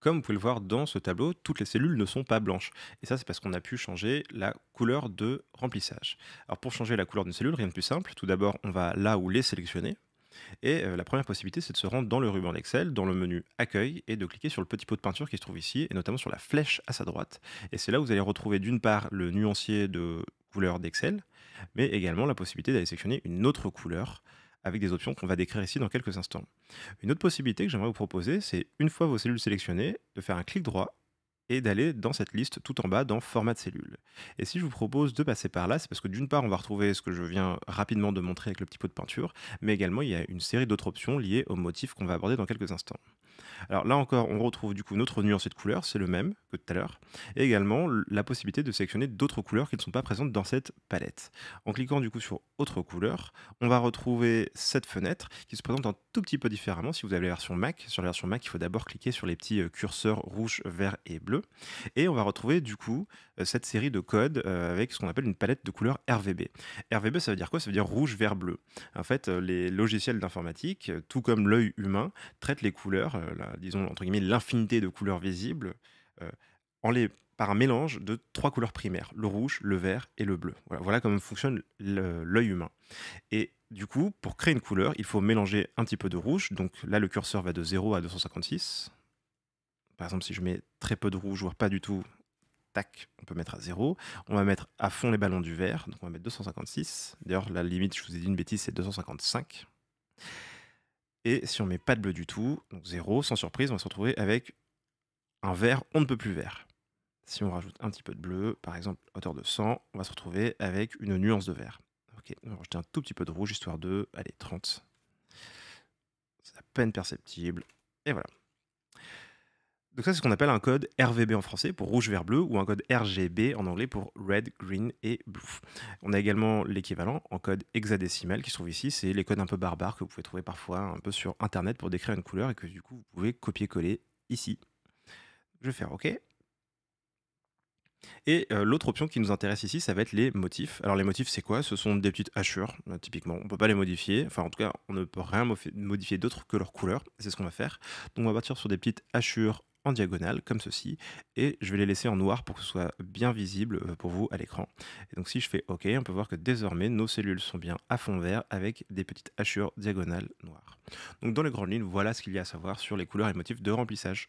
Comme vous pouvez le voir dans ce tableau, toutes les cellules ne sont pas blanches. Et ça, c'est parce qu'on a pu changer la couleur de remplissage. Alors pour changer la couleur d'une cellule, rien de plus simple. Tout d'abord, on va là où les sélectionner. Et euh, la première possibilité, c'est de se rendre dans le ruban d'Excel, dans le menu Accueil, et de cliquer sur le petit pot de peinture qui se trouve ici, et notamment sur la flèche à sa droite. Et c'est là où vous allez retrouver d'une part le nuancier de couleur d'Excel, mais également la possibilité d'aller sélectionner une autre couleur avec des options qu'on va décrire ici dans quelques instants. Une autre possibilité que j'aimerais vous proposer, c'est une fois vos cellules sélectionnées, de faire un clic droit et d'aller dans cette liste tout en bas dans format de cellule. Et si je vous propose de passer par là, c'est parce que d'une part, on va retrouver ce que je viens rapidement de montrer avec le petit pot de peinture, mais également il y a une série d'autres options liées au motif qu'on va aborder dans quelques instants. Alors là encore, on retrouve du coup notre nuance de couleurs c'est le même que tout à l'heure, et également la possibilité de sélectionner d'autres couleurs qui ne sont pas présentes dans cette palette. En cliquant du coup sur autre couleur on va retrouver cette fenêtre qui se présente un tout petit peu différemment si vous avez la version Mac. Sur la version Mac, il faut d'abord cliquer sur les petits euh, curseurs rouge, vert et bleu et on va retrouver du coup euh, cette série de codes euh, avec ce qu'on appelle une palette de couleurs RVB. RVB, ça veut dire quoi Ça veut dire rouge, vert, bleu. En fait, euh, les logiciels d'informatique, tout comme l'œil humain, traitent les couleurs, disons entre guillemets l'infinité de couleurs visibles, en les par un mélange de trois couleurs primaires, le rouge, le vert et le bleu. Voilà, voilà comment fonctionne l'œil humain. Et du coup, pour créer une couleur, il faut mélanger un petit peu de rouge. Donc là, le curseur va de 0 à 256. Par exemple, si je mets très peu de rouge, voire pas du tout, tac, on peut mettre à 0. On va mettre à fond les ballons du vert, donc on va mettre 256. D'ailleurs, la limite, je vous ai dit une bêtise, c'est 255. Et si on met pas de bleu du tout, donc 0, sans surprise, on va se retrouver avec un vert, on ne peut plus vert. Si on rajoute un petit peu de bleu, par exemple hauteur de 100, on va se retrouver avec une nuance de vert. Ok, on va rajouter un tout petit peu de rouge, histoire de, allez, 30. C'est à peine perceptible. Et voilà. Donc ça, c'est ce qu'on appelle un code RVB en français pour rouge, vert, bleu ou un code RGB en anglais pour red, green et blue. On a également l'équivalent en code hexadécimal qui se trouve ici. C'est les codes un peu barbares que vous pouvez trouver parfois un peu sur Internet pour décrire une couleur et que du coup, vous pouvez copier-coller ici. Je vais faire OK. Et euh, l'autre option qui nous intéresse ici, ça va être les motifs. Alors les motifs, c'est quoi Ce sont des petites hachures, euh, typiquement. On ne peut pas les modifier. Enfin, en tout cas, on ne peut rien modifier d'autre que leur couleur. C'est ce qu'on va faire. Donc on va partir sur des petites hachures en diagonale, comme ceci, et je vais les laisser en noir pour que ce soit bien visible euh, pour vous à l'écran. Et donc si je fais OK, on peut voir que désormais nos cellules sont bien à fond vert avec des petites hachures diagonales noires. Donc dans les grandes lignes, voilà ce qu'il y a à savoir sur les couleurs et motifs de remplissage.